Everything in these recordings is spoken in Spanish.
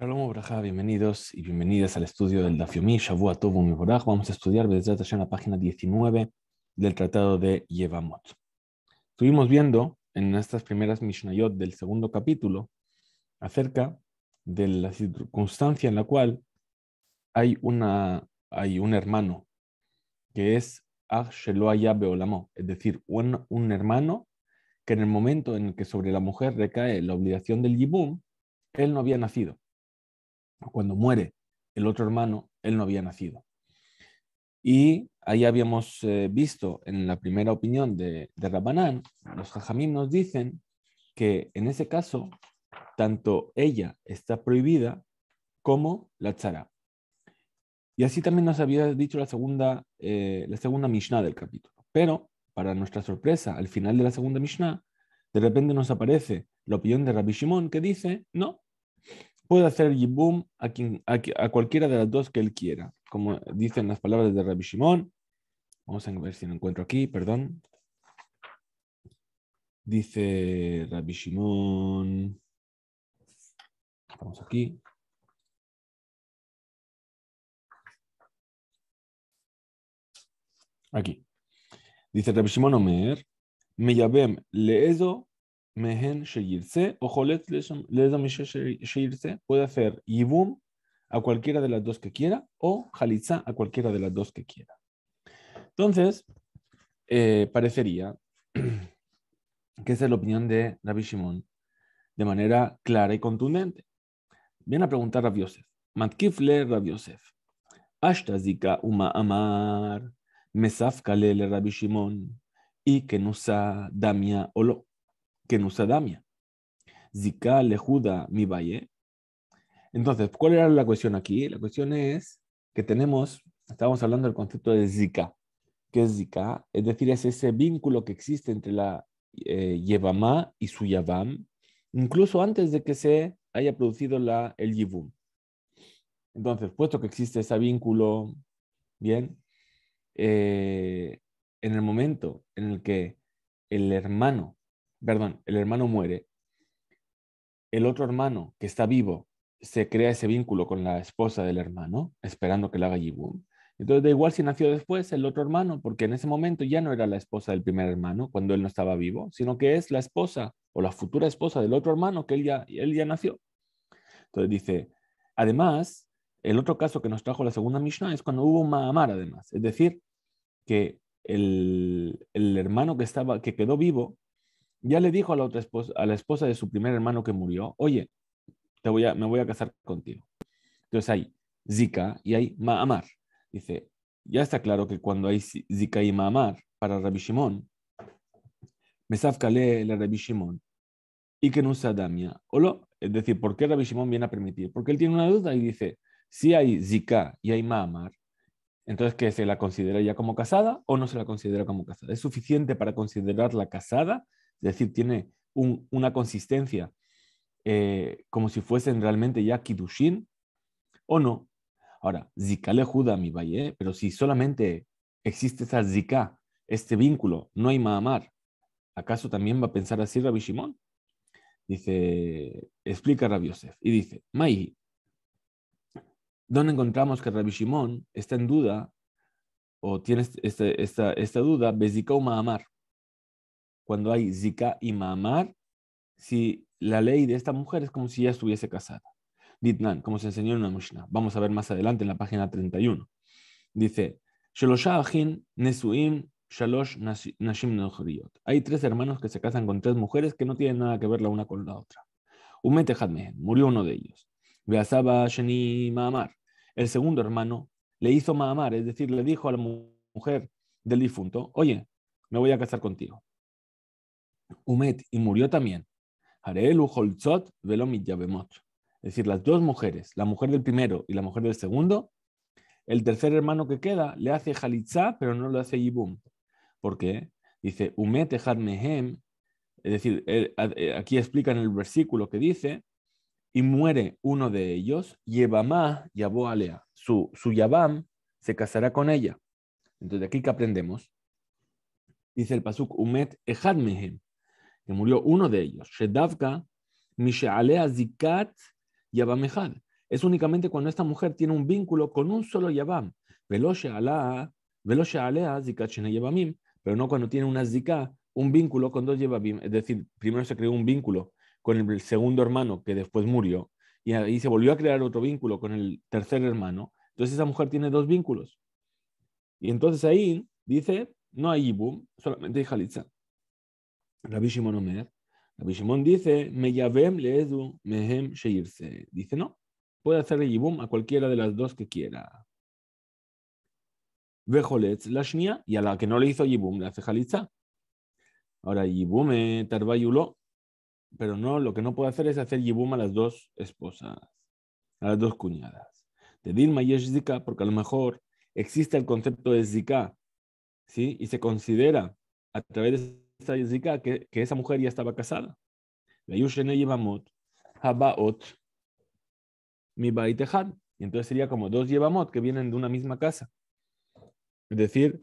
Shalom Ubraja, bienvenidos y bienvenidas al estudio del Dafyomi, Shavua Tobu Vamos a estudiar desde en la página 19 del Tratado de Yevamot. Estuvimos viendo en estas primeras Mishnayot del segundo capítulo acerca de la circunstancia en la cual hay, una, hay un hermano que es Beolamo, es decir, un, un hermano que en el momento en el que sobre la mujer recae la obligación del Yibum, él no había nacido cuando muere el otro hermano, él no había nacido. Y ahí habíamos eh, visto en la primera opinión de, Rabbanán, los jajamim nos dicen que en ese caso, tanto ella está prohibida como la tzara. Y así también nos había dicho la segunda, eh, la segunda Mishnah del capítulo. Pero, para nuestra sorpresa, al final de la segunda Mishnah, de repente nos aparece la opinión de Rabbi Shimon que dice, no, puede hacer Yibum a, quien, a, cualquiera de las dos que él quiera, como dicen las palabras de Rabbi Shimon. Vamos a ver si lo encuentro aquí, perdón. Dice Rabbi Shimon. Vamos aquí. Aquí. Dice Rabbi Shimon Omer, Meyabem leezo Mehen Sheyirse o Jolet Ledamishe puede hacer Yibum a cualquiera de las dos que quiera o Jalitza a cualquiera de las dos que quiera. Entonces, eh, parecería que es la opinión de Rabbi Shimon de manera clara y contundente. Viene a preguntar a Yosef. le Rabbi Yosef. Ashtazika Uma Amar. Mesafkale le Rabbi Shimon. Y Kenusa Damia Olo que nos se Zika lejuda mi valle. Entonces, ¿cuál era la cuestión aquí? La cuestión es que tenemos, estábamos hablando del concepto de Zika. ¿Qué es Zika? Es decir, es ese vínculo que existe entre la eh, Yevamá y su Yavam, incluso antes de que se haya producido el Yivum. Entonces, puesto que existe ese vínculo, bien, eh, en el momento en el que el hermano perdón, el hermano muere, el otro hermano que está vivo se crea ese vínculo con la esposa del hermano, esperando que la haga Yibum. Entonces, da igual si nació después el otro hermano, porque en ese momento ya no era la esposa del primer hermano cuando él no estaba vivo, sino que es la esposa o la futura esposa del otro hermano que él ya, él ya nació. Entonces dice, además, el otro caso que nos trajo la segunda Mishnah es cuando hubo un Mahamar, además. Es decir, que el, el hermano que, estaba, que quedó vivo ya le dijo a la esposa, a la esposa de su primer hermano que murió, oye, te voy a, me voy a casar contigo. Entonces hay Zika y hay Ma'amar. Dice, ya está claro que cuando hay Zika y Ma'amar para Rabbi Shimon, Mesafkale le el Rabbi Shimon, y que no Damia, o lo, es decir, ¿por qué Rabbi Shimon viene a permitir? Porque él tiene una duda y dice, si hay Zika y hay Ma'amar, entonces que se la considera ya como casada o no se la considera como casada. ¿Es suficiente para considerarla casada es decir, tiene una consistencia eh, como si fuesen realmente ya kidushin o no. Ahora, Zikale Juda mi valle, ¿eh? pero si solamente existe esa Zika, este vínculo, no hay Mahamar, ¿acaso también va a pensar así Rabbi Shimon? Dice, explica Rabbi Yosef, y dice, Mai, ¿dónde encontramos que Rabbi Shimon está en duda o tiene este, este, esta, duda? Bezika o Mahamar cuando hay zika y mamar, si la ley de esta mujer es como si ya estuviese casada. Ditnan, como se enseñó en una Mishnah. Vamos a ver más adelante en la página 31. Dice, Hay tres hermanos que se casan con tres mujeres que no tienen nada que ver la una con la otra. Humete murió uno de ellos. Beasaba Sheni Mahamar. El segundo hermano le hizo Mahamar, es decir, le dijo a la mujer del difunto, oye, me voy a casar contigo. Umet, y murió también. Holzot Es decir, las dos mujeres, la mujer del primero y la mujer del segundo, el tercer hermano que queda le hace Halitza, pero no lo hace Yibum. ¿Por qué? Dice, Umet Ejad Mehem, es decir, eh, aquí explica en el versículo que dice, y muere uno de ellos, Yebamá Yavo Alea, su, su Yabam se casará con ella. Entonces, aquí que aprendemos, dice el Pasuk, Umet Ejad que murió uno de ellos, Shedavka, mishalea Zikat Yabamejad. Es únicamente cuando esta mujer tiene un vínculo con un solo Yabam. Velo Zikat Yabamim, pero no cuando tiene una Zika, un vínculo con dos Yabamim. Es decir, primero se creó un vínculo con el segundo hermano que después murió y ahí se volvió a crear otro vínculo con el tercer hermano. Entonces esa mujer tiene dos vínculos. Y entonces ahí dice, no hay yibum, solamente hay Halitza. Rabbi Shimon Omer, Rabbi dice, me yavem le mehem sheirse. Dice, no, puede hacerle yibum a cualquiera de las dos que quiera. la shnia, y a la que no le hizo yibum le hace jalitza. Ahora, yibum eh, tarbayulo, pero no, lo que no puede hacer es hacer yibum a las dos esposas, a las dos cuñadas. De Dilma y zika, porque a lo mejor existe el concepto de zika, ¿sí? Y se considera a través de que, esa mujer ya estaba casada. Y entonces sería como dos Yevamot que vienen de una misma casa. Es decir,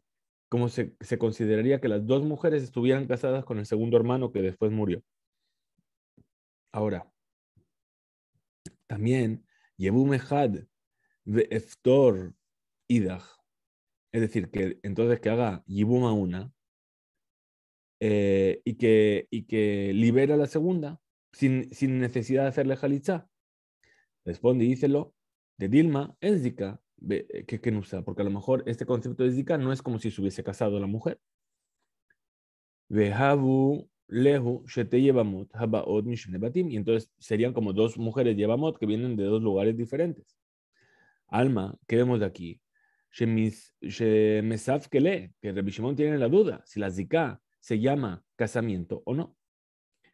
como se, consideraría que las dos mujeres estuvieran casadas con el segundo hermano que después murió. Ahora, también Es decir, que entonces que haga Yibum una eh, y, que, y que libera la segunda sin, necesidad de hacerle jalichá. Responde y díselo de Dilma es Zika eh, que usa porque a lo mejor este concepto de Zika no es como si se hubiese casado la mujer. Lehu Shete y entonces serían como dos mujeres Yevamot que vienen de dos lugares diferentes. Alma, ¿qué vemos de aquí? que Rebishimón tiene la duda, si la Zika se llama casamiento o no.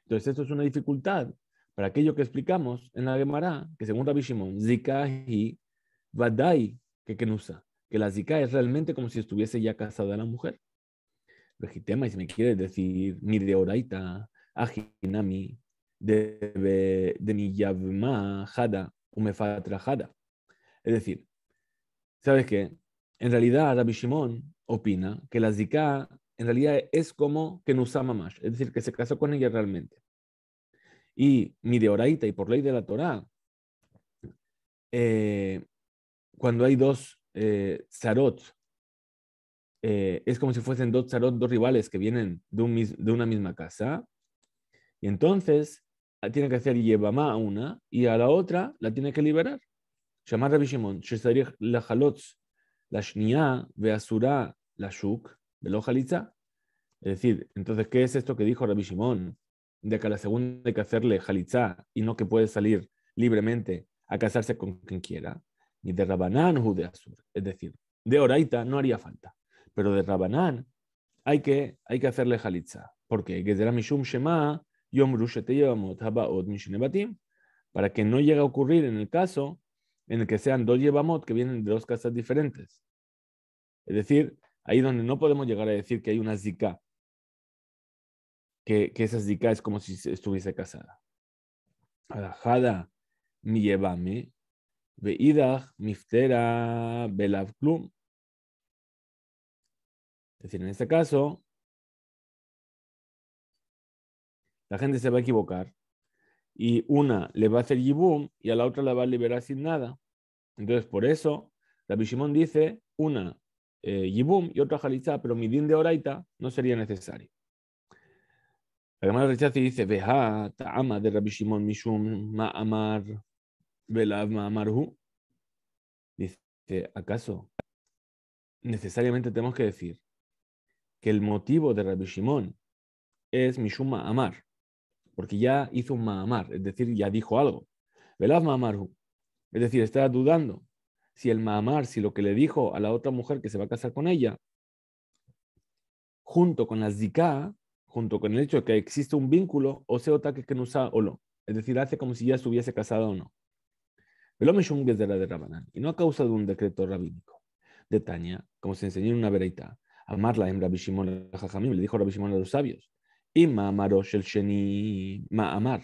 Entonces, esto es una dificultad para aquello que explicamos en la Gemara, que según Rabbi Shimon, Zika y Vadai que Kenusa, que la Zika es realmente como si estuviese ya casada la mujer. sistema y si me quiere decir, mi de Oraita, Ajinami, de, mi Yavma, jada Umefatra Es decir, ¿sabes qué? En realidad, Rabbi Shimon opina que la Zika en realidad es como que nos ama más, es decir, que se casó con ella realmente. Y mi y por ley de la Torá, eh, cuando hay dos eh, zarot, eh, es como si fuesen dos zarot, dos rivales que vienen de, una misma casa, y entonces ah, tiene que hacer Yebamá a una y a la otra la tiene que liberar. Llamar a la la Shnia, la de Jalitza. Es decir, entonces, ¿qué es esto que dijo Rabbi Shimon? De que la segunda hay que hacerle Jalitza y no que puede salir libremente a casarse con quien quiera, ni de Rabanán o Es decir, de Oraita no haría falta, pero de Rabanán hay que, hay que hacerle Jalitza. porque Mishum Shema Yom para que no llegue a ocurrir en el caso en el que sean dos Yevamot que vienen de dos casas diferentes. Es decir, ahí donde no podemos llegar a decir que hay una zika, que, esa zika es como si estuviese casada. Alajada mi llevame, miftera belavklum. Es decir, en este caso, la gente se va a equivocar y una le va a hacer yibum y a la otra la va a liberar sin nada. Entonces, por eso, la Shimon dice, una eh, Yibum y otra Jalitza, pero Midín de Oraita no sería necesario. La Gemara rechaza y dice, Veja ta'ama de Rabbi Shimon Mishum ma'amar velav ma'amarhu. Dice, ¿acaso necesariamente tenemos que decir que el motivo de Rabbi Shimon es Mishum ma'amar? Porque ya hizo un ma'amar, es decir, ya dijo algo. Velav ma'amarhu. Es decir, está dudando si el mamar, si lo que le dijo a la otra mujer que se va a casar con ella, junto con la zika, junto con el hecho de que existe un vínculo, o sea, que no usa o no. Es decir, hace como si ya estuviese casada o no. de Y no a causa de un decreto rabínico. De Tania, como se enseñó en una vereita, amarla en Bishimon le dijo Rabishimon a los sabios, y ma'amarosh el sheni ma'amar.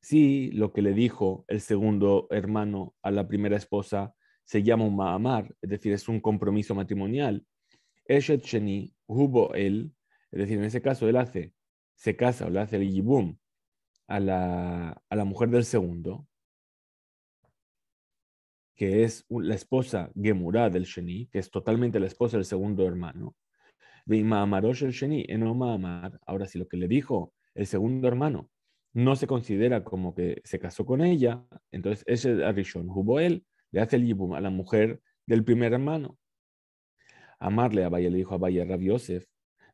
Si lo que le dijo el segundo hermano a la primera esposa se llama un ma'amar, es decir, es un compromiso matrimonial. Eshet Sheni hubo él, es decir, en ese caso él hace, se casa o le hace el yibum a la, mujer del segundo, que es la esposa Gemurá del Sheni, que es totalmente la esposa del segundo hermano. Sheni, eno ma'amar, ahora sí lo que le dijo el segundo hermano no se considera como que se casó con ella, entonces ese Arishon hubo él, le hace el yibum a la mujer del primer hermano. Amarle a Vaya le dijo a Vaya Rab Yosef,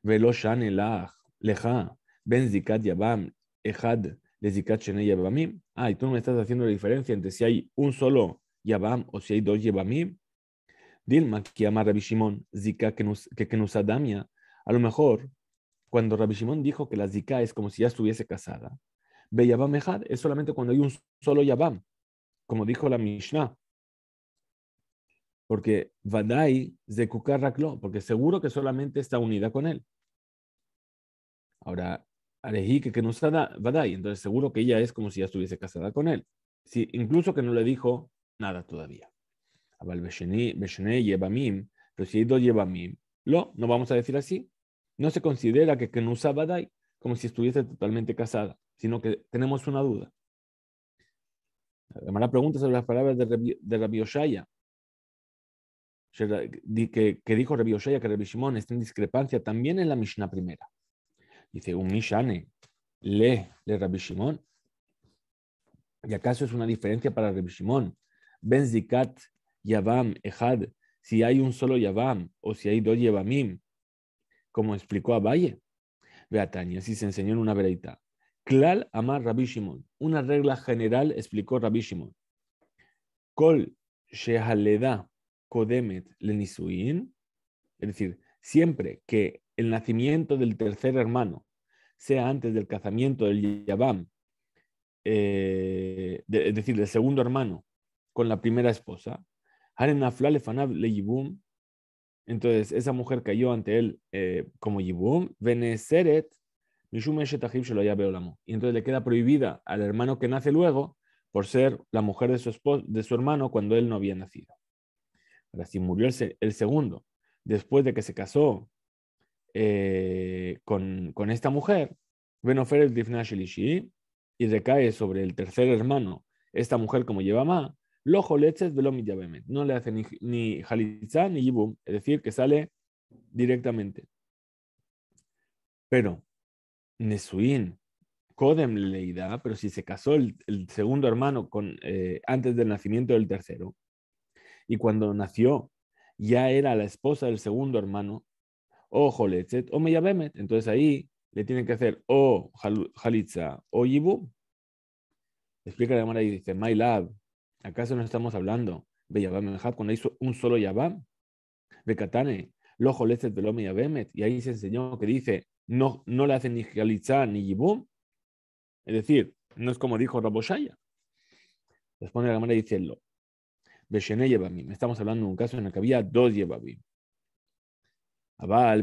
Velo Shan elah Leja, Ben Zikat Yabam, Ejad, Zikat Shene Yabamim. Ah, tú no me estás haciendo la diferencia entre si hay un solo Yabam o si hay dos Yabamim. Dilma, que ama Rabbi Shimon, Zika que nos adamia. A lo mejor, cuando Rabbi Shimon dijo que la Zika es como si ya estuviese casada, Ve Yabam Ejad es solamente cuando hay un solo Yabam, como dijo la Mishnah porque Vadai de porque seguro que solamente está unida con él. Ahora, arejike que no está Vadai, entonces seguro que ella es como si ya estuviese casada con él. incluso que no le dijo nada todavía. pero lo, no vamos a decir así. No se considera que Kenusa Badai, como si estuviese totalmente casada, sino que tenemos una duda. La pregunta sobre las palabras de Rabbi, de Rabbi Oshaya que, que dijo Rabbi Oshaya que Rabbi Shimon está en discrepancia también en la Mishnah primera. Dice, un Mishane, le, le Rabbi Shimon. ¿Y acaso es una diferencia para Rabbi Shimon? Ben Yavam, Ejad, si hay un solo Yavam o si hay dos Yavamim, como explicó a Valle. si se enseñó en una veredita. Klal amar Rabbi Shimon. Una regla general explicó Rabbi Shimon. Kol shehaleda es decir, siempre que el nacimiento del tercer hermano sea antes del casamiento del Yabam, eh, es decir, del segundo hermano con la primera esposa, entonces esa mujer cayó ante él eh, como Yibum, Veneseret, y entonces le queda prohibida al hermano que nace luego por ser la mujer de de su hermano cuando él no había nacido si murió el, segundo. Después de que se casó eh, con, esta mujer, Benofer y recae sobre el tercer hermano, esta mujer como lleva más, lo lomi yabemet. No le hace ni, ni ni yibum, es decir, que sale directamente. Pero, Nesuin, Kodem Leida, pero si se casó el, segundo hermano con, eh, antes del nacimiento del tercero, y cuando nació, ya era la esposa del segundo hermano, o oh, Omeyabemet. Oh, Entonces ahí le tienen que hacer o oh, Jalitza o Explica la Gemara y dice, My love, ¿acaso no estamos hablando de Yabam cuando hizo un solo Yabam? De Katane, lo de lo Y ahí se enseñó que dice, no, no le hacen ni Jalitza ni Yibum. Es decir, no es como dijo Raboshaya. Responde la Gemara y dice, Estamos hablando de un caso en el que había dos Yevamim. Abal,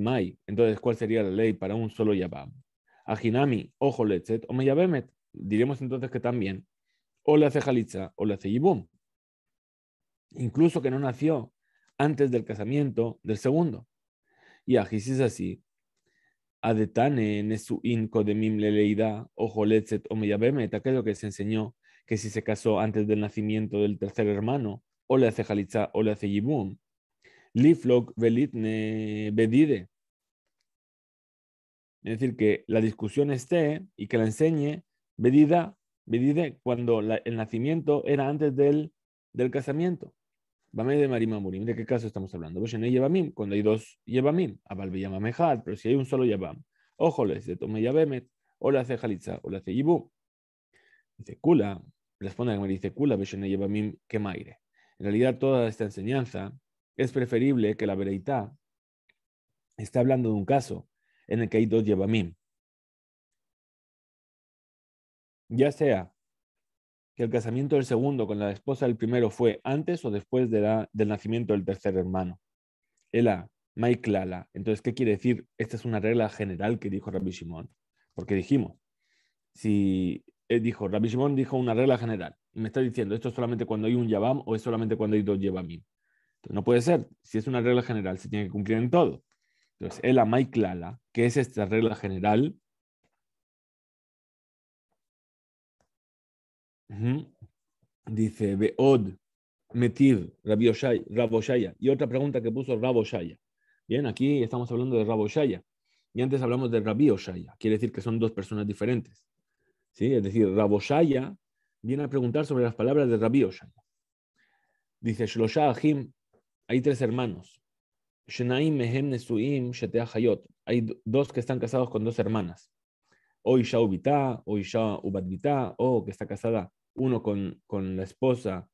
Mai. Entonces, ¿cuál sería la ley para un solo Yabam? Ajinami, ojo lechet o meyabemet. Diremos entonces que también, o le hace jalitza, o le hace yibum. Incluso que no nació antes del casamiento del segundo. Y aquí si es así, adetane su kodemim leleida, ojo lechet o meyabemet, aquello que se enseñó que si se casó antes del nacimiento del tercer hermano, o le hace Jalitza o le hace Yibum. Liflok velitne bedide. Es decir, que la discusión esté y que la enseñe bedida, bedide cuando el nacimiento era antes del, del casamiento. Bame de Marimamurim, ¿de qué caso estamos hablando? Yevamim, cuando hay dos Yevamim, a Mejad, pero si hay un solo Yabam, les, de Tome Yabemet, o le hace Jalitza o le hace Yibum. Dice, Kula, responde a dice, Kula, que maire. En realidad, toda esta enseñanza es preferible que la veredita está hablando de un caso en el que hay dos Yevamim. Ya sea que el casamiento del segundo con la esposa del primero fue antes o después del nacimiento del tercer hermano. Ela, Maiklala. Entonces, ¿qué quiere decir? Esta es una regla general que dijo Rabbi Shimon. Porque dijimos, si eh, dijo, Rabbi Shimon dijo una regla general. Me está diciendo, esto es solamente cuando hay un yavam o es solamente cuando hay dos Yabamim. Entonces, no puede ser. Si es una regla general, se tiene que cumplir en todo. Entonces, el Amaiklala, que es esta regla general, dice, Beod, Metiv, Rabbi Y otra pregunta que puso Raboshaya. Bien, aquí estamos hablando de Raboshaya. Y antes hablamos de Rabbi Oshaya. Quiere decir que son dos personas diferentes. Es decir, Raboshaya viene a preguntar sobre las palabras de Rabbi Oshaya. Dice, Shlosha hay tres hermanos. Shenaim Mehem Nesuim Shetea Hay dos que están casados con dos hermanas. O Isha Ubita, o o que está casada uno con, la esposa,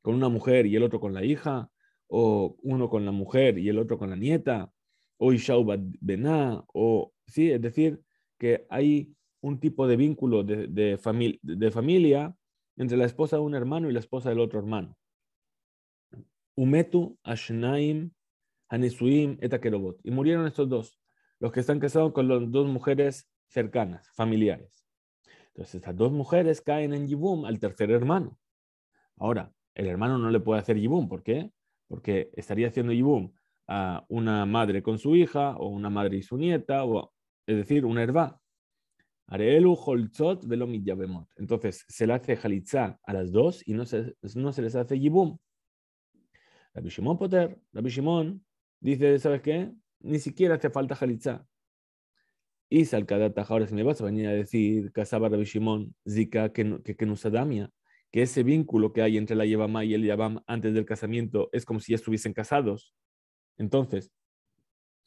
con una mujer y el otro con la hija, o uno con la mujer y el otro con la nieta, o Isha o, sí, es decir, que hay un tipo de vínculo de, de, de familia entre la esposa de un hermano y la esposa del otro hermano. Umetu, Ashnaim, Hanisuim, Etakerobot. Y murieron estos dos, los que están casados con las dos mujeres cercanas, familiares. Entonces, estas dos mujeres caen en Yibum al tercer hermano. Ahora, el hermano no le puede hacer Yibum. ¿Por qué? Porque estaría haciendo Yibum a una madre con su hija, o una madre y su nieta, o, es decir, una herba. Entonces se le hace jalitza a las dos y no se, no se les hace yibum. La Shimon Poter, La Shimon dice, ¿sabes qué? Ni siquiera hace falta jalitza. Y Salcadata, ahora se me a venir a decir, Casaba Rabbi Shimon, Zika, que, que, que ese vínculo que hay entre la Yabama y el Yabam antes del casamiento es como si ya estuviesen casados. Entonces,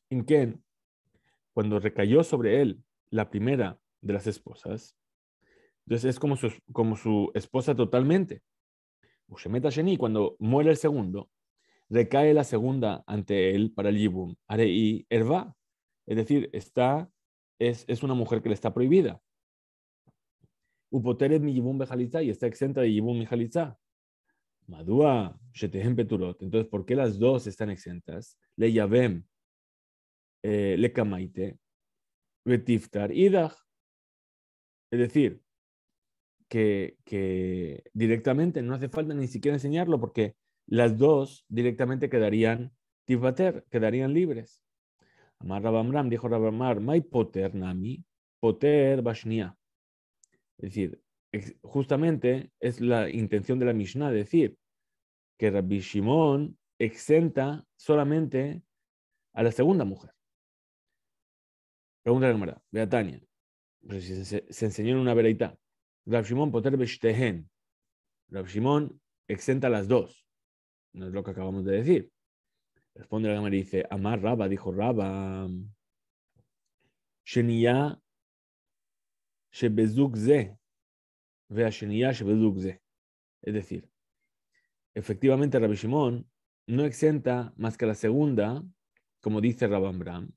en qué? cuando recayó sobre él la primera de las esposas. Entonces es como su, como su esposa totalmente. Ushemeta Sheni, cuando muere el segundo, recae la segunda ante él para el Yibum, Arei Erva. Es decir, está, es, una mujer que le está prohibida. Upotered mi Yibum Bejalitza y está exenta de Yibum Mijalitza. Madua Shetehem Entonces, ¿por qué las dos están exentas? Le Yavem, eh, le Kamaite, Betiftar, Idach. Es decir, que, directamente no hace falta ni siquiera enseñarlo porque las dos directamente quedarían quedarían libres. Amar Rabamram dijo Rabamar, Mai poter nami, poter bashnia. Es decir, justamente es la intención de la Mishnah decir que Rabbi Shimon exenta solamente a la segunda mujer. Pregunta la vea Beatania se, enseñó en una vereita. Rab Shimon Poter Beshtehen. Rab Shimon exenta las dos. No es lo que acabamos de decir. Responde la gama y dice, Amar Rabba, dijo Rabba. Shenia shebezukze. Vea Shenia Es decir, efectivamente Rabbi Shimon no exenta más que la segunda, como dice Rabban Bram,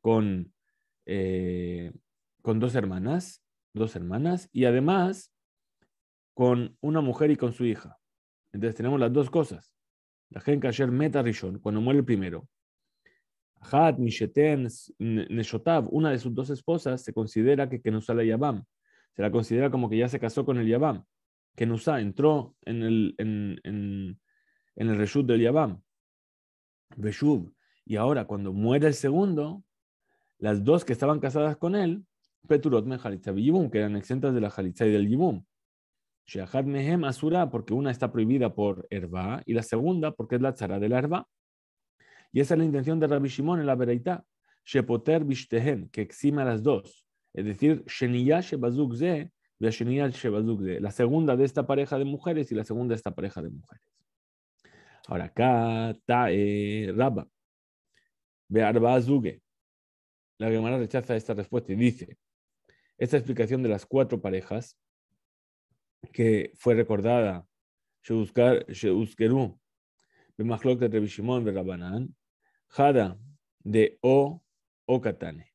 con, eh, con dos hermanas, dos hermanas, y además con una mujer y con su hija. Entonces tenemos las dos cosas. La gente ayer meta Rishon, cuando muere el primero. Had, Neshotav, una de sus dos esposas, se considera que la Yabam. Se la considera como que ya se casó con el Yabam. Kenusá entró en el, en, Reshut del Yabam. Beshuv. Y ahora, cuando muere el segundo, las dos que estaban casadas con él, Peturot men que eran exentas de la Jalitza y del Yibum. achat Mehem Asura, porque una está prohibida por Herba y la segunda porque es la tzara de la Herba. Y esa es la intención de Rabbi Shimon en la Veraita. Shepoter Bishtehen, que exime a las dos. Es decir, la segunda de esta pareja de mujeres y la segunda de esta pareja de mujeres. Ahora acá, raba Rabba, Bearba azuge. La Gemara rechaza esta respuesta y dice, esta explicación de las cuatro parejas que fue recordada, Sheuskeru, Bemachlok de Revishimon de Rabanán, Jada de O, O Katane.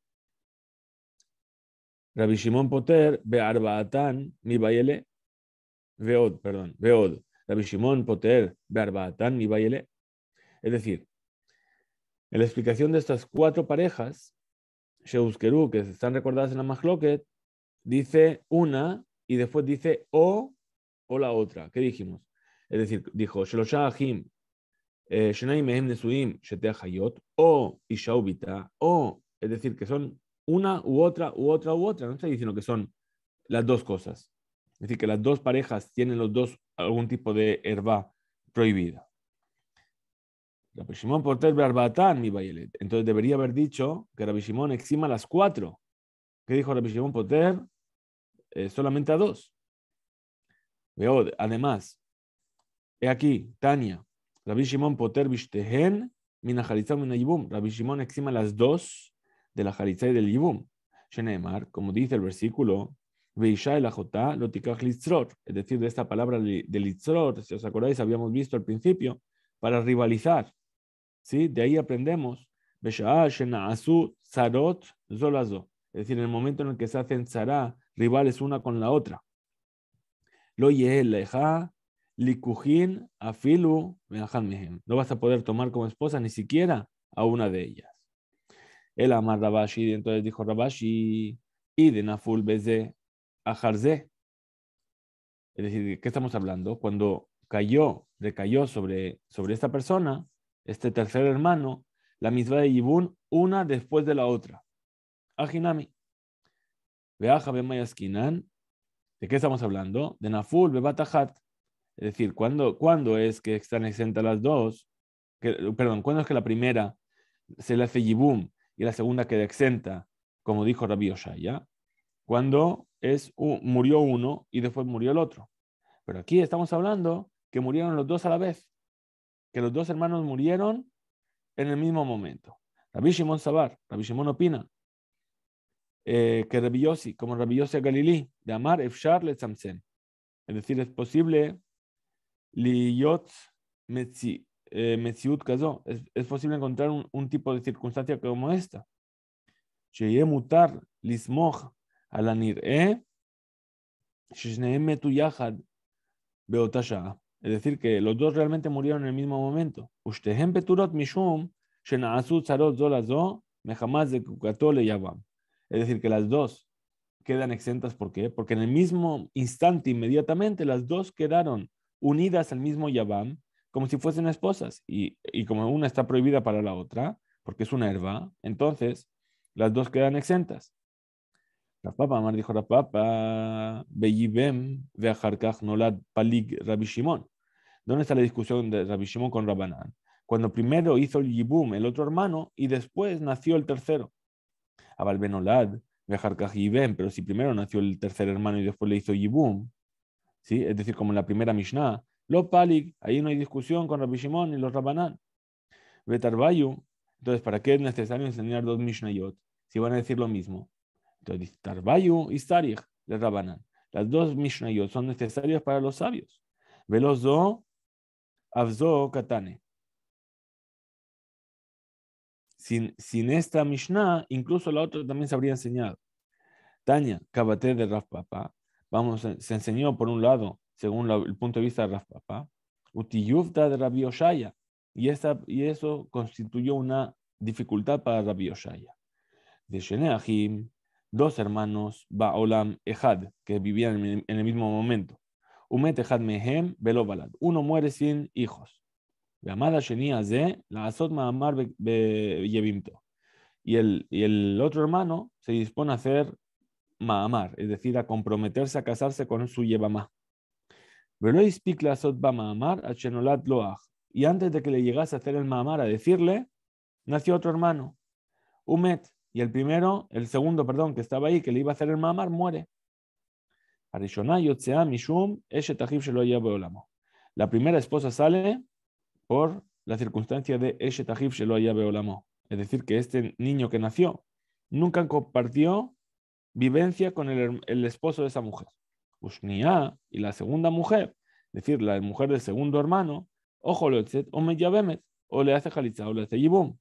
shimon Poter, Bearbaatán, mi bayele veod perdón, veod Rabbi shimon Poter, Bearbaatán, mi bayele Es decir, en la explicación de estas cuatro parejas, que están recordadas en la Mashloket, dice una y después dice o o la otra. ¿Qué dijimos? Es decir, dijo eh, o o, es decir, que son una u otra u otra u otra. No estoy diciendo que son las dos cosas. Es decir, que las dos parejas tienen los dos algún tipo de herba prohibida. Rabbi mi Entonces debería haber dicho que Rabbi Shimon exima las cuatro. ¿Qué dijo Rabbi Shimon eh, solamente a dos. Veo, además, he aquí, Tania, Rabbi Shimon Poter Bishtehen, Mina Mina Yibum. Rabbi exima las dos de la jaritza y del Yibum. como dice el versículo, Veisha el Es decir, de esta palabra de Litzror, si os acordáis, habíamos visto al principio, para rivalizar. ¿sí? De ahí aprendemos. Es decir, en el momento en el que se hacen sará rivales una con la otra. Lo afilu No vas a poder tomar como esposa ni siquiera a una de ellas. El amar Rabashi, entonces dijo Rabashi, y de naful beze ajarze. Es decir, ¿qué estamos hablando? Cuando cayó, recayó sobre, sobre esta persona, este tercer hermano, la misma de Yibun, una después de la otra. Ajinami. Veaja mayaskinan ¿De qué estamos hablando? De Naful Bebatahat. Es decir, ¿cuándo, ¿cuándo es que están exentas las dos? Que, perdón, ¿cuándo es que la primera se le hace Yibun y la segunda queda exenta, como dijo Rabbi Oshaya? Cuando es, murió uno y después murió el otro. Pero aquí estamos hablando que murieron los dos a la vez que los dos hermanos murieron en el mismo momento. Rabbi Shimon Sabar, Rabbi Shimon opina eh, que Rabbi Yossi, como Rabbi Yossi Galilí, de Amar Efshar le Samsen. Es decir, es posible liyot eh, metziut Es, posible encontrar un, tipo de circunstancia como esta. Sheye mutar alanir e shishneem metu yahad beotasha. Es decir, que los dos realmente murieron en el mismo momento. mishum de Es decir, que las dos quedan exentas. ¿Por qué? Porque en el mismo instante, inmediatamente, las dos quedaron unidas al mismo yavam, como si fuesen esposas. Y, como una está prohibida para la otra, porque es una herba, entonces las dos quedan exentas. La papa, Amar dijo la papa, Beyibem, Nolad, Palig, Rabbi Shimon. ¿Dónde está la discusión de Rabbi Shimon con Rabbanán? Cuando primero hizo el Yibum, el otro hermano, y después nació el tercero. Abal Benolad, pero si primero nació el tercer hermano y después le hizo Yibum, ¿sí? es decir, como en la primera Mishnah, lo Palik, ahí no hay discusión con Rabbi Shimon y los Rabbanán. Betarbayu, entonces, ¿para qué es necesario enseñar dos Mishnayot? Si van a decir lo mismo. Entonces, Tarbayu y Sarich, de Rabbanán. Las dos Mishnayot son necesarias para los sabios. los dos Avzo Katane. Sin, esta Mishnah, incluso la otra también se habría enseñado. Tania, Kabate de Raf Papa, vamos, se enseñó por un lado, según el punto de vista de Raf Papa, Utiyufta de Rabbi Oshaya, y, y eso constituyó una dificultad para Rabbi Oshaya. De Sheneahim, dos hermanos, Baolam Ejad, que vivían en el mismo momento. Uno muere sin hijos. Y el, y el otro hermano se dispone a hacer ma'amar, es decir, a comprometerse a casarse con su loach Y antes de que le llegase a hacer el ma'amar, a decirle, nació otro hermano, Umet, y el primero, el segundo, perdón, que estaba ahí, que le iba a hacer el ma'amar, muere. La primera esposa sale por la circunstancia de Eshet shelo Sheloya Beolamo. Es decir, que este niño que nació nunca compartió vivencia con el, esposo de esa mujer. y la segunda mujer, es decir, la mujer del segundo hermano, ojo lo o me o le hace jalitza o le hace yibum.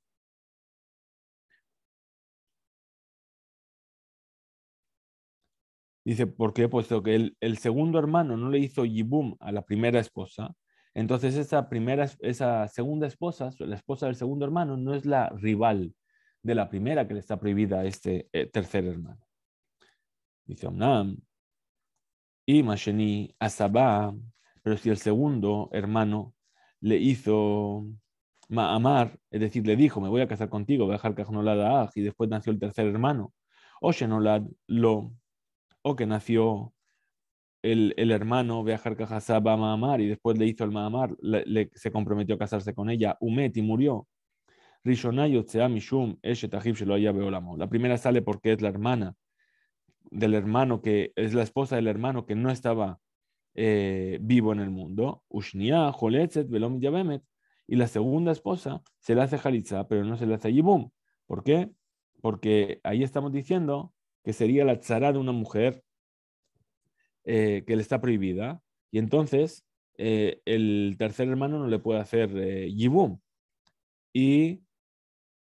Dice, ¿por qué? Puesto que el, segundo hermano no le hizo yibum a la primera esposa, entonces esa, primera, esa segunda esposa, la esposa del segundo hermano, no es la rival de la primera que le está prohibida a este eh, tercer hermano. Dice Omnam, y Masheni, asaba pero si el segundo hermano le hizo Ma'amar, es decir, le dijo, me voy a casar contigo, voy a dejar que a Aj, y después nació el tercer hermano, Oshenolad lo o que nació el, el hermano Beajar a Mahamar y después le hizo el Mahamar, se comprometió a casarse con ella, Umet y murió. La primera sale porque es la hermana del hermano que es la esposa del hermano que no estaba eh, vivo en el mundo. Y la segunda esposa se la hace Haritza, pero no se la hace Yibum. ¿Por qué? Porque ahí estamos diciendo que sería la tzara de una mujer eh, que le está prohibida. Y entonces eh, el tercer hermano no le puede hacer eh, yibum. Y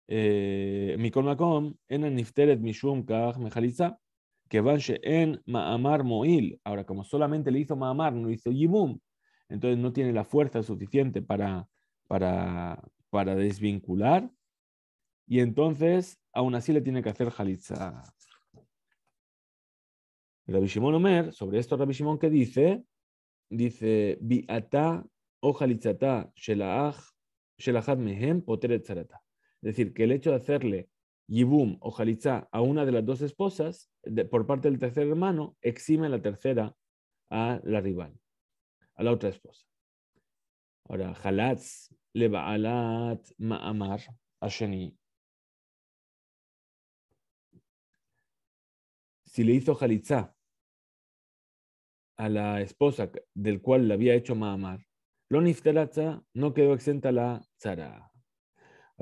Mikol Makom, en Mishum Kach que she en Ma'amar Moil. Ahora, como solamente le hizo Ma'amar, no hizo Yibum, entonces no tiene la fuerza suficiente para, para, para desvincular. Y entonces, aún así le tiene que hacer Jalitza. Rabishimon Rabbi Omer, sobre esto Rabbi Shimon, que dice? Dice, Es decir, que el hecho de hacerle yibum halitza a una de las dos esposas, por parte del tercer hermano, exime a la tercera a la rival, a la otra esposa. Ahora, halatz le ba'alat ma'amar asheni. Si le hizo halitza a la esposa del cual la había hecho Mahamar, lo no quedó exenta la Ahora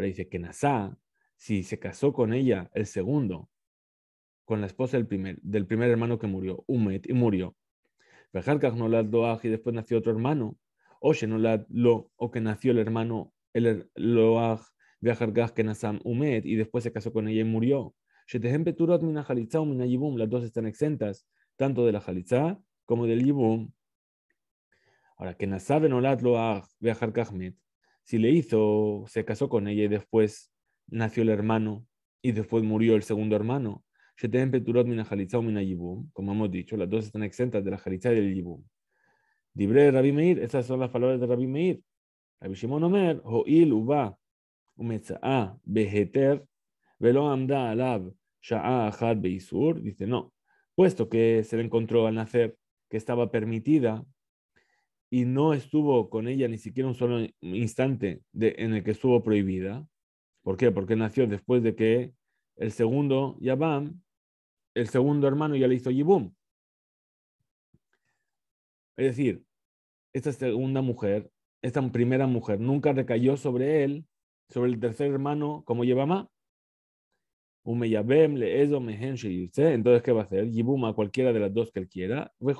dice que Nazá, si se casó con ella el segundo, con la esposa del primer, del primer hermano que murió, Umet, y murió. Y después nació otro hermano, Oye lo, o que nació el hermano el Loaj, que y después se casó con ella y murió. Las dos están exentas, tanto de la Jalitza como del Yibum. Ahora, que Nasaben Olat Loach viajar Kahmet, si le hizo, se casó con ella y después nació el hermano y después murió el segundo hermano. como hemos dicho, las dos están exentas de la y del Yibum. Dibre Rabbi Meir, esas son las palabras de Rabbi Meir. Rabbi Shimon Omer, Ho'il Uba, Umetza'a Beheter, Velo Amda Alab, Sha'a Ahad Beisur, dice no, puesto que se le encontró al nacer que estaba permitida y no estuvo con ella ni siquiera un solo instante en el que estuvo prohibida. ¿Por qué? Porque nació después de que el segundo Yabam, el segundo hermano ya le hizo Yibum. Es decir, esta segunda mujer, esta primera mujer, nunca recayó sobre él, sobre el tercer hermano como Yebamá entonces ¿qué va a hacer? Yibum a cualquiera de las dos que él quiera, y le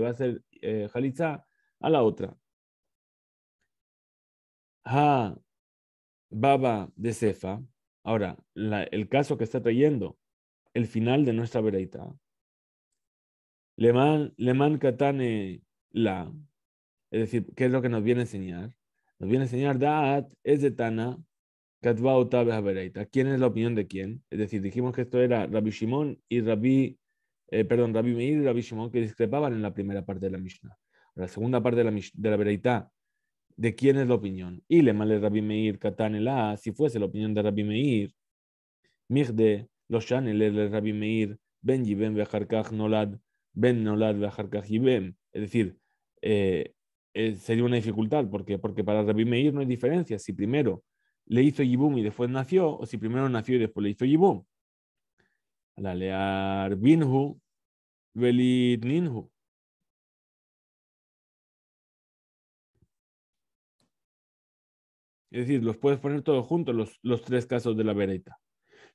va a hacer eh, a la otra. Ha baba de cefa, ahora, el caso que está trayendo, el final de nuestra vereita, leman, leman katane la, es decir, ¿qué es lo que nos viene a enseñar? Nos viene a enseñar Daat es de Tana, ¿Quién es la opinión de quién? Es decir, dijimos que esto era Rabbi Shimon y Rabbi, eh, perdón, Rabbi Meir y Rabbi Shimon que discrepaban en la primera parte de la Mishnah. La segunda parte de la, de la ¿de quién es la opinión? Y le Rabbi Meir A, si fuese la opinión de Rabbi Meir, Migde, los el Rabbi Meir, Ben Yibem, Nolad, Ben Nolad, Beharkaj Yibem. Es decir, eh, eh, sería una dificultad, porque Porque para Rabbi Meir no hay diferencia. Si primero le hizo Yibum y después nació, o si primero nació y después le hizo Yibum. binhu, velit ninhu. Es decir, los puedes poner todos juntos, los, tres casos de la vereta.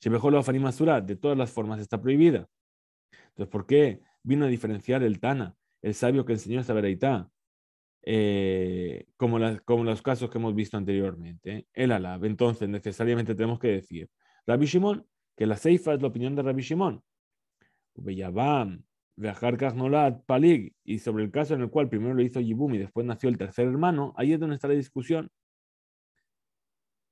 Shebejolo masura de todas las formas está prohibida. Entonces, ¿por qué vino a diferenciar el Tana, el sabio que enseñó esta vereda? Eh, como, los casos que hemos visto anteriormente. El alab. Entonces, necesariamente tenemos que decir, Rabbi Shimon, que la Seifa es la opinión de Rabbi Shimon. y sobre el caso en el cual primero lo hizo Yibum y después nació el tercer hermano, ahí es donde está la discusión.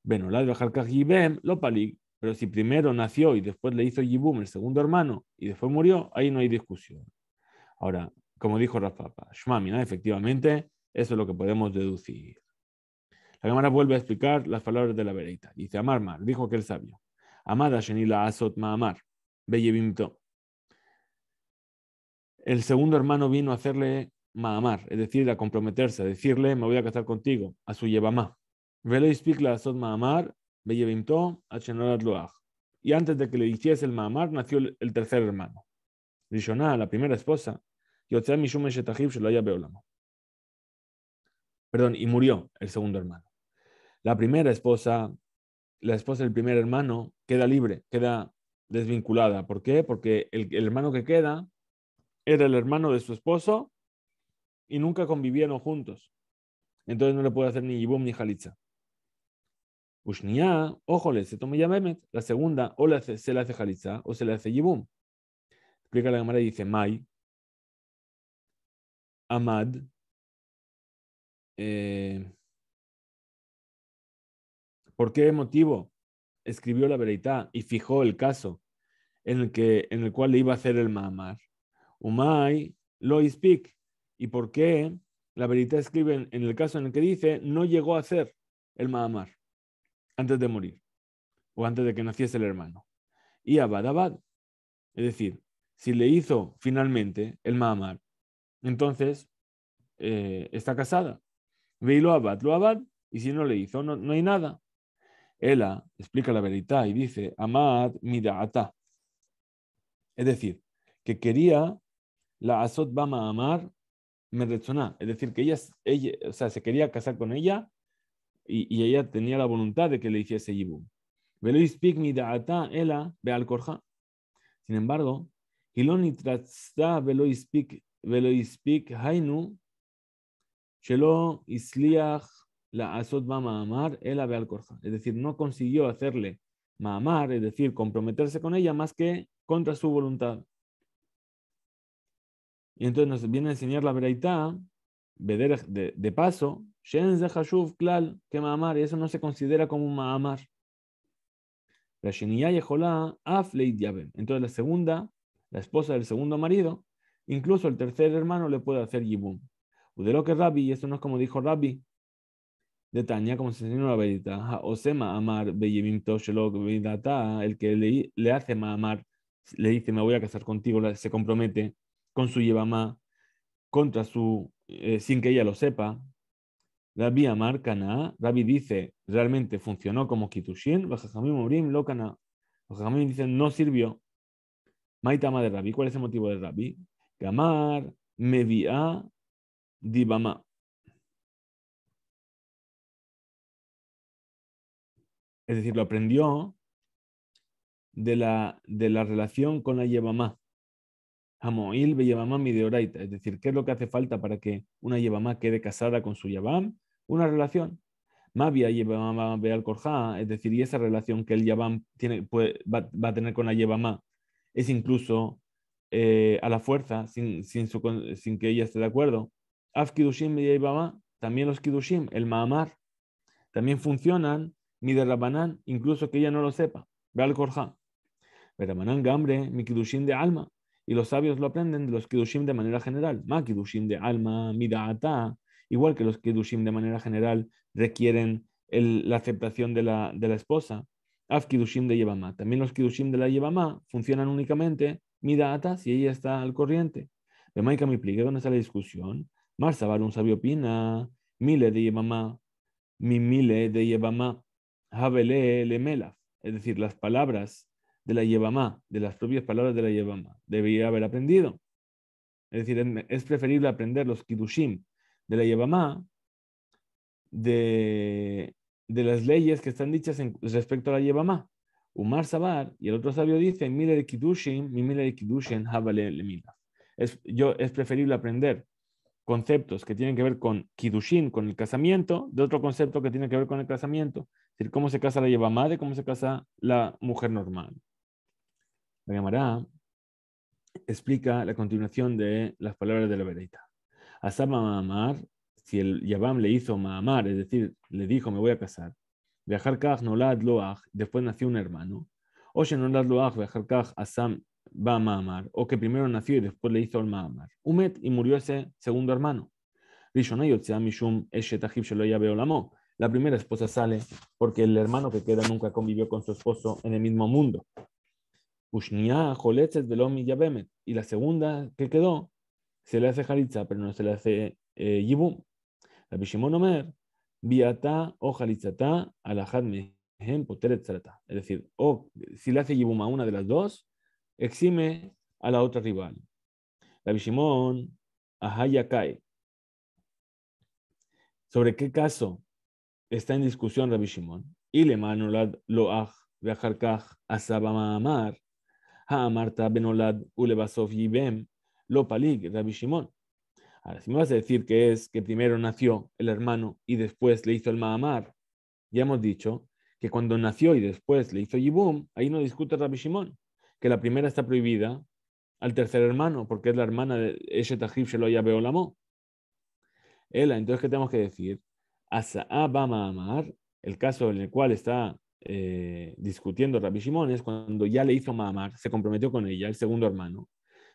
lo Palig. Pero si primero nació y después le hizo Yibum el segundo hermano y después murió, ahí no hay discusión. Ahora, como dijo Rafa, Shmamina, efectivamente, eso es lo que podemos deducir. La cámara vuelve a explicar las palabras de la vereita. Dice, Amar Mar, dijo aquel sabio. Amada Shenila Asot Maamar, Bellevimto. El segundo hermano vino a hacerle Maamar, es decir, a comprometerse, a decirle, me voy a casar contigo, a su Asot Maamar, Bellevimto, Y antes de que le hiciese el Maamar, nació el tercer hermano. Rishoná, la primera esposa, Yotzea Mishum Shetahib Shelaya Beolamo perdón, y murió el segundo hermano. La primera esposa, la esposa del primer hermano, queda libre, queda desvinculada. ¿Por qué? Porque el, hermano que queda era el hermano de su esposo y nunca convivieron juntos. Entonces no le puede hacer ni Yibum ni Jalitza. Ushnia, pues ojole, se toma La segunda, o se le hace Halitza o se le hace Yibum. Explica la cámara y dice: Mai, Amad, eh, ¿Por qué motivo escribió la verita y fijó el caso en el, que, en el cual le iba a hacer el mamar? Umay lo ¿Y por qué la verita escribe en, el caso en el que dice no llegó a hacer el mamar antes de morir o antes de que naciese el hermano? Y abad abad. Es decir, si le hizo finalmente el mamar, entonces eh, está casada veilo abad, lo abad, y si no le hizo, no, hay nada. Ella explica la verdad y dice, Amad ata Es decir, que quería la Asot Bama Amar Merretzoná. Es decir, que ella, ella, o sea, se quería casar con ella y, ella tenía la voluntad de que le hiciese Yibum. Sin embargo, Hiloni veilo ispik Hainu Shelo Isliach la Maamar Es decir, no consiguió hacerle Maamar, es decir, comprometerse con ella más que contra su voluntad. Y entonces nos viene a enseñar la Bereitá, de, de paso, que y eso no se considera como un Maamar. Entonces la segunda, la esposa del segundo marido, incluso el tercer hermano le puede hacer Yibum de lo que Rabbi, y no es como dijo Rabbi, de Tanya como se enseñó la ah, Osema Amar Beyemim Toshelok el que le, le hace ma Amar, le dice, me voy a casar contigo, se compromete con su yevama, contra su, eh, sin que ella lo sepa. Rabbi Amar Kana, Rabbi dice, realmente funcionó como Kitushin, Bajajamim Obrim Lokana. Bajajamim dice, no sirvió. Maitama de Rabbi, ¿cuál es el motivo de Rabbi? Gamar, Media es decir, lo aprendió de la, relación con la Yevamá. Es decir, ¿qué es lo que hace falta para que una Yevamá quede casada con su Yavam? Una relación. Mavia al Es decir, y esa relación que el Yavam tiene, va, a tener con la Yevamá es incluso eh, a la fuerza, sin que ella esté de acuerdo. Afkidushim de Yevama, también los kidushim, el maamar, también funcionan Rabanán, incluso que ella no lo sepa. Ve al Korja. Rabanán Gambre, mi de alma. Y los sabios lo aprenden de los kidushim de manera general. Ma kidushim de alma, ata, Igual que los kidushim de manera general requieren la aceptación de la, de la esposa. Afkidushim de Yebama. También los kidushim de la Yebama funcionan únicamente ata si ella está al corriente. De Maika mi ¿dónde está la discusión? zabar un sabio opina, mile de Yebama. mi mile de yebama, Habele melaf. es decir, las palabras de la Yebama, de las propias palabras de la Yebama. debería haber aprendido. Es decir, es preferible aprender los Kiddushim de la Yebama, de, las leyes que están dichas en, respecto a la yebama. Umar Sabar y el otro sabio dice, mile de Kiddushim, mi mile de Kiddushim, Habele lemelaf. Es, yo, es preferible aprender conceptos que tienen que ver con Kidushin, con el casamiento, de otro concepto que tiene que ver con el casamiento. Es decir, cómo se casa la yabamá, de cómo se casa la mujer normal. La llamará explica la continuación de las palabras de la Vereita. Asama Mahamar, si el Yavam le hizo Mahamar, es decir, le dijo me voy a casar, viajar Kaj Nolad Loach, después nació un hermano, Oye Nolad Loach, viajar Asam a Mahamar, o que primero nació y después le hizo al Mahamar. Umet y murió ese segundo hermano. La primera esposa sale porque el hermano que queda nunca convivió con su esposo en el mismo mundo. Y la segunda que quedó se le hace Jalitza, pero no se le hace eh, Yibum. La Bishimonomer, Biata o Es decir, o si le hace Yibum a una de las dos, exime a la otra rival. Rabbi Shimon Ahayakai. ¿Sobre qué caso está en discusión Rabbi Shimon? Y le ha'amarta benolad yibem lo palig Shimon. Ahora, si me vas a decir que es que primero nació el hermano y después le hizo el ma'amar, ya hemos dicho que cuando nació y después le hizo yibum, ahí no discute Rabbi Shimon la primera está prohibida al tercer hermano, porque es la hermana de Eshet Ahib Shelo ella entonces, ¿qué tenemos que decir? Ah, el caso en el cual está eh, discutiendo Rabbi Shimon es cuando ya le hizo mamar se comprometió con ella, el segundo hermano.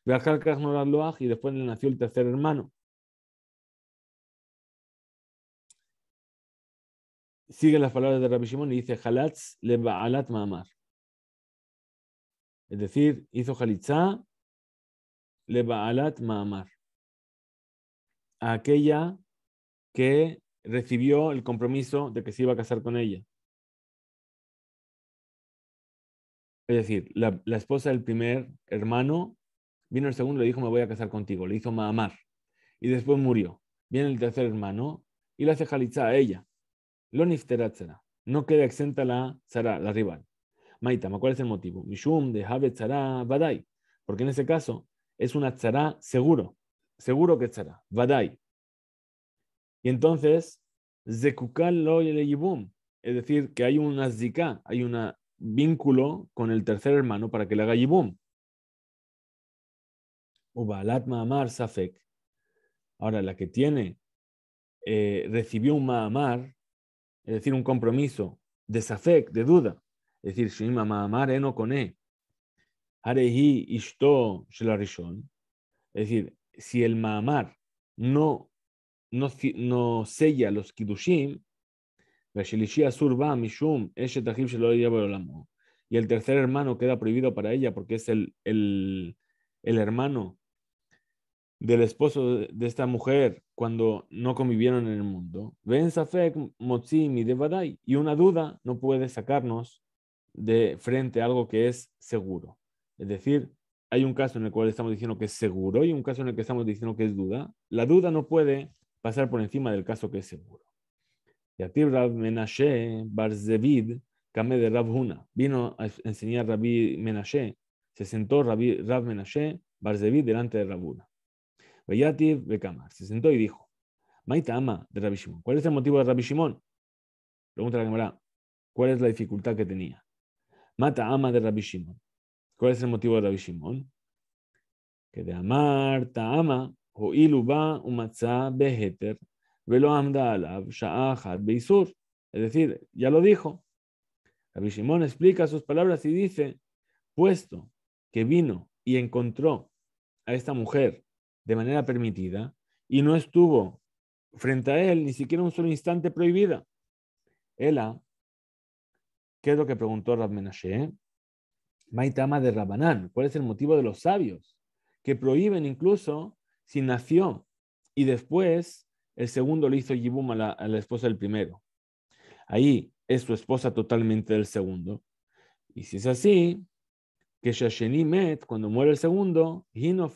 Y después le nació el tercer hermano. Sigue las palabras de Rabbi Shimon y dice: Halatz le Baalat Mahamar. Es decir, hizo Jalitza le Baalat Ma'amar, a aquella que recibió el compromiso de que se iba a casar con ella. Es decir, la, esposa del primer hermano vino el segundo y le dijo, me voy a casar contigo. Le hizo Mahamar. Y después murió. Viene el tercer hermano y le hace Jalitza a ella. Lo No queda exenta la Sara, la rival. Maitama, ¿cuál es el motivo? Mishum de badai, Porque en ese caso es una Tzara seguro. Seguro que Tzara. badai. Y entonces, Zekukal lo yibum. Es decir, que hay una Zika, hay un vínculo con el tercer hermano para que le haga Yibum. Ubalat ma'amar Safek. Ahora, la que tiene, eh, recibió un ma'amar, es decir, un compromiso de Safek, de duda, es decir, Shima Eno Arehi Ishto Shelarishon. Es decir, si el Mahamar no, no, no sella los Kiddushim, y el tercer hermano queda prohibido para ella porque es el, el, el hermano del esposo de esta mujer cuando no convivieron en el mundo. Y una duda no puede sacarnos de frente a algo que es seguro. Es decir, hay un caso en el cual estamos diciendo que es seguro y un caso en el que estamos diciendo que es duda. La duda no puede pasar por encima del caso que es seguro. Yatir Rab Menashe Barzevid Kame de Rab Huna. Vino a enseñar Rabbi Menashe. Se sentó Rab Menashe Barzevid delante de Rab Huna. Bekamar. Se sentó y dijo, Maita ama de Rabbi ¿Cuál es el motivo de Rabbi Shimon? Pregunta la cámara. ¿Cuál es la dificultad que tenía? Mata ama de Rabbi ¿Cuál es el motivo de Rabbi Que de amar ta ama o iluba beheter velo עליו Es decir, ya lo dijo. Rabbi explica sus palabras y dice, puesto que vino y encontró a esta mujer de manera permitida y no estuvo frente a él ni siquiera un solo instante prohibida. Ella, ¿Qué es lo que preguntó Rab Menashe? Maitama de Rabanán. ¿Cuál es el motivo de los sabios? Que prohíben incluso si nació y después el segundo le hizo Yibum a la, esposa del primero. Ahí es su esposa totalmente del segundo. Y si es así, que Shasheni Met, cuando muere el segundo, Velo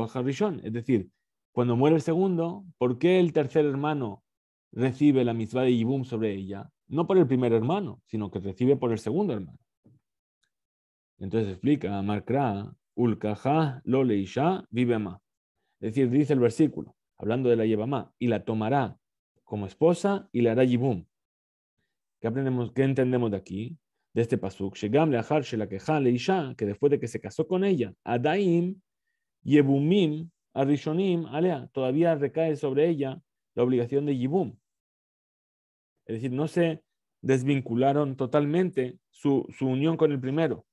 Es decir, cuando muere el segundo, ¿por qué el tercer hermano recibe la misma de Yibum sobre ella, no por el primer hermano, sino que recibe por el segundo hermano. Entonces explica, Markra, Ulkaja, Loleisha, Vivema. Es decir, dice el versículo, hablando de la Yebama, y la tomará como esposa y le hará Yibum. ¿Qué aprendemos, qué entendemos de aquí? De este pasuk, Shegam leachar y leisha, que después de que se casó con ella, Adaim, Yebumim, Arishonim, Alea, todavía recae sobre ella la obligación de Yibum. Es decir, no se desvincularon totalmente su, unión con el primero.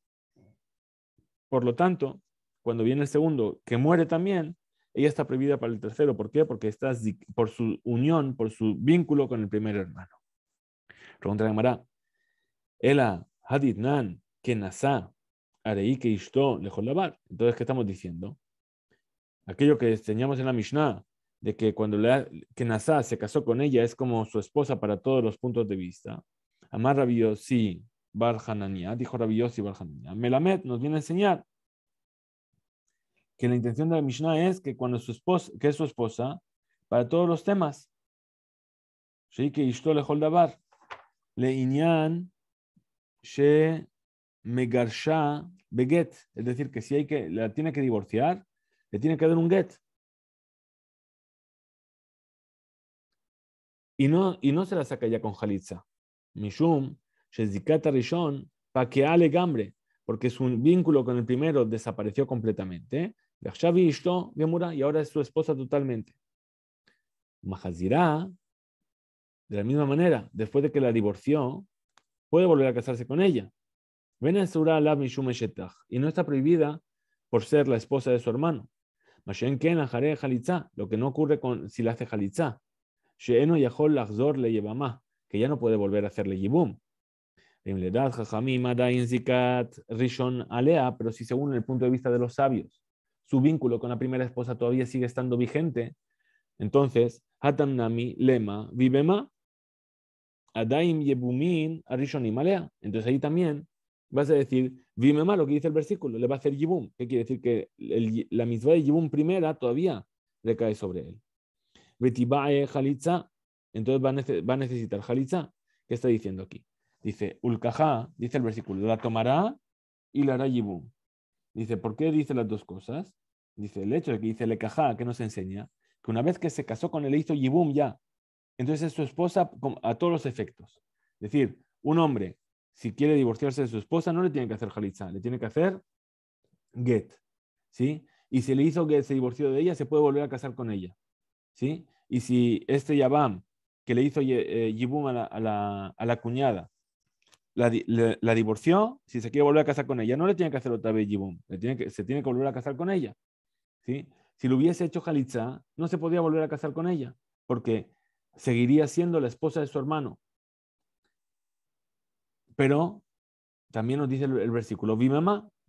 Por lo tanto, cuando viene el segundo, que muere también, ella está prohibida para el tercero. ¿Por qué? Porque está por su unión, por su vínculo con el primer hermano. Pregunta la Ela Entonces, ¿qué estamos diciendo? Aquello que enseñamos en la Mishnah, de que cuando le que Nazá se casó con ella es como su esposa para todos los puntos de vista. Amar Rabiosi Bar dijo Rabiosi Bar Melamed nos viene a enseñar que la intención de la Mishnah es que cuando su esposa, que es su esposa, para todos los temas. Sí, que le Le Beget. Es decir, que si hay que, la tiene que divorciar, le tiene que dar un get. Y no, se la saca ya con Jalitza. Mishum, Shezikata Rishon, Pakeale Gambre, porque su vínculo con el primero desapareció completamente. ¿eh? Y ahora es su esposa totalmente. Mahazirá, de la misma manera, después de que la divorció, puede volver a casarse con ella. Y no está prohibida por ser la esposa de su hermano. Lo que no ocurre con, si la hace Jalitza. Sheeno Yahol le que ya no puede volver a hacerle Yibum. Rishon, Alea, pero si según el punto de vista de los sabios, su vínculo con la primera esposa todavía sigue estando vigente, entonces, hatan Lema, Vivema, Adaim, Yebumin, Alea. Entonces ahí también vas a decir, Vivema, lo que dice el versículo, le va a hacer Yibum. ¿Qué quiere decir? Que la misma de Yibum primera todavía recae sobre él. Betibae eh, Jalitza, entonces va a, necesitar Jalitza. ¿Qué está diciendo aquí? Dice, Ulkaja, dice el versículo, la tomará y la hará yibum. Dice, ¿por qué dice las dos cosas? Dice, el hecho de que dice Lekajá, que nos enseña, que una vez que se casó con él, hizo yibum ya. Entonces es su esposa a todos los efectos. Es decir, un hombre, si quiere divorciarse de su esposa, no le tiene que hacer Jalitza, le tiene que hacer get. ¿Sí? Y si le hizo que se divorció de ella, se puede volver a casar con ella. ¿sí? Y si este Yabam que le hizo eh, Yibum a la, cuñada la, divorció, si se quiere volver a casar con ella, no le tiene que hacer otra vez Yibum, se tiene que volver a casar con ella. ¿sí? Si lo hubiese hecho Jalitza, no se podía volver a casar con ella, porque seguiría siendo la esposa de su hermano. Pero también nos dice el, versículo, vi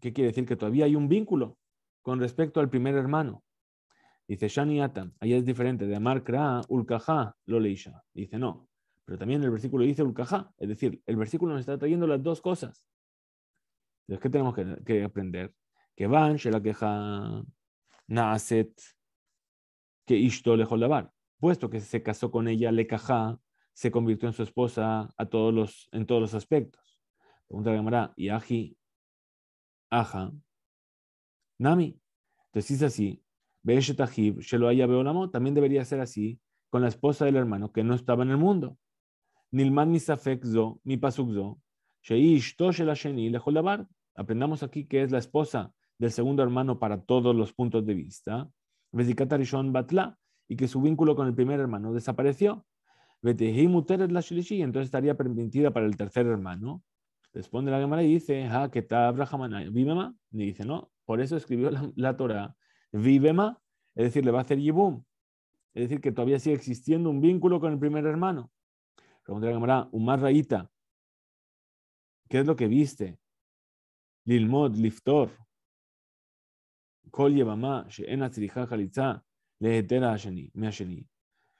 que quiere decir que todavía hay un vínculo con respecto al primer hermano. Dice Shani Atam, ahí es diferente, de Amar Kra, Ulkaha, lo leisha. Dice no, pero también el versículo dice Ulkaja es decir, el versículo nos está trayendo las dos cosas. Entonces, ¿qué tenemos que, aprender? Que van, la queja, naaset, que ishto Puesto que se casó con ella, le caja, se convirtió en su esposa a todos los, en todos los aspectos. Pregunta la Gemara, y aja, nami. Entonces, es así, también debería ser así con la esposa del hermano que no estaba en el mundo. Nilman mi Aprendamos aquí que es la esposa del segundo hermano para todos los puntos de vista. Batla, y que su vínculo con el primer hermano desapareció. la Entonces estaría permitida para el tercer hermano. Responde la Gemara y dice, ah, y dice, no, por eso escribió la, la Torah Vivema, es decir, le va a hacer Yibum. Es decir, que todavía sigue existiendo un vínculo con el primer hermano. Pregunta la cámara, Umar Raíta, ¿qué es lo que viste? Lilmod, Liftor, Kol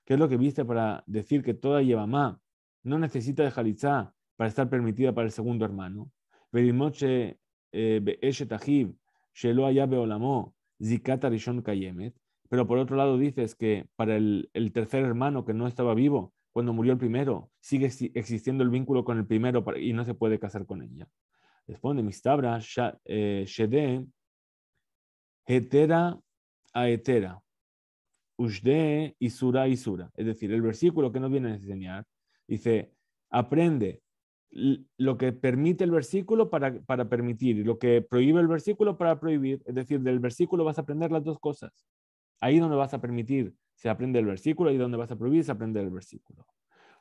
¿Qué es lo que viste para decir que toda Yevama no necesita de Halitza para estar permitida para el segundo hermano? Beeshet eh, Sheloa Beolamo, Zikatarishon Kayemet, pero por otro lado dices que para el, tercer hermano que no estaba vivo cuando murió el primero, sigue existiendo el vínculo con el primero y no se puede casar con ella. Responde Mistabra, eh, Shede, Hetera a Hetera, Ushde, y Isura. Es decir, el versículo que nos viene a enseñar dice, aprende lo que permite el versículo para, permitir y lo que prohíbe el versículo para prohibir. Es decir, del versículo vas a aprender las dos cosas. Ahí donde vas a permitir se aprende el versículo, y donde vas a prohibir se aprende el versículo.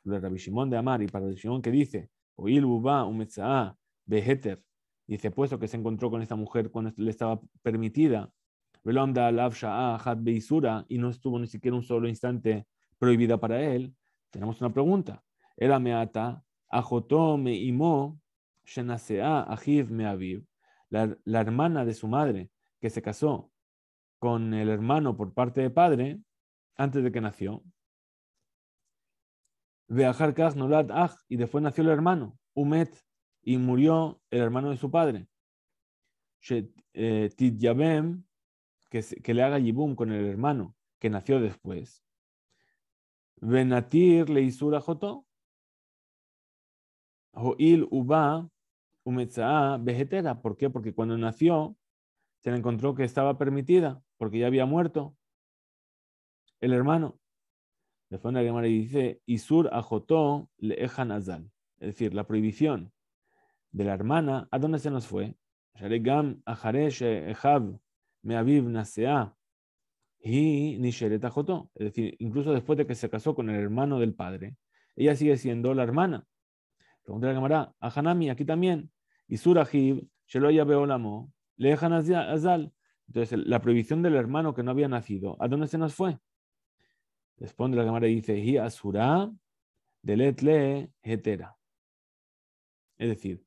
Lo de Rabbi de Amar y para el que dice, Oil Buba Umetza'a Beheter, dice, puesto que se encontró con esta mujer cuando le estaba permitida, y no estuvo ni siquiera un solo instante prohibida para él, tenemos una pregunta. Era Meata Shenasea, la, la hermana de su madre, que se casó con el hermano por parte de padre antes de que nació. y después nació el hermano, Umet, y murió el hermano de su padre. Eh, Yabem, que le haga Yibum con el hermano que nació después. Benatir le Jotó, ¿Por qué? Porque cuando nació se le encontró que estaba permitida, porque ya había muerto el hermano. Después llamar y dice, Isur Ajotó le Es decir, la prohibición de la hermana, ¿a dónde se nos fue? y Es decir, incluso después de que se casó con el hermano del padre, ella sigue siendo la hermana pregunta la cámara, a Hanami, aquí también, y Surajib, Sheloya Beolamo, dejan Azal. Entonces, la prohibición del hermano que no había nacido, ¿a dónde se nos fue? Responde la cámara y dice, Hi Asura, Deletle, Hetera. Es decir,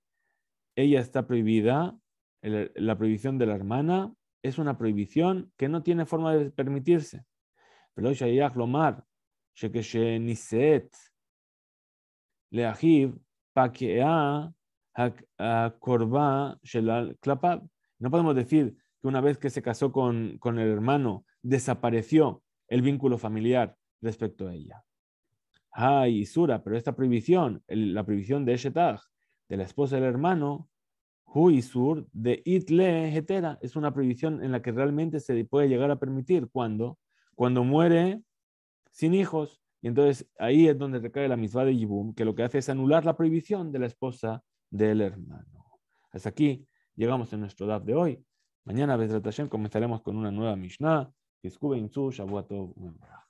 ella está prohibida, la prohibición de la hermana es una prohibición que no tiene forma de permitirse. Pero Shayach Lomar, Shekeshe Niset, paquea corba shelal klapab. No podemos decir que una vez que se casó con, el hermano, desapareció el vínculo familiar respecto a ella. Hay Isura, pero esta prohibición, la prohibición de Eshetag, de la esposa del hermano, Hu Isur, de Itle Hetera, es una prohibición en la que realmente se puede llegar a permitir cuando, cuando muere sin hijos y entonces ahí es donde recae la misma de Yibum, que lo que hace es anular la prohibición de la esposa del hermano. Hasta aquí llegamos en nuestro DAF de hoy. Mañana, la Hashem, comenzaremos con una nueva Mishnah. Insu, Shavuot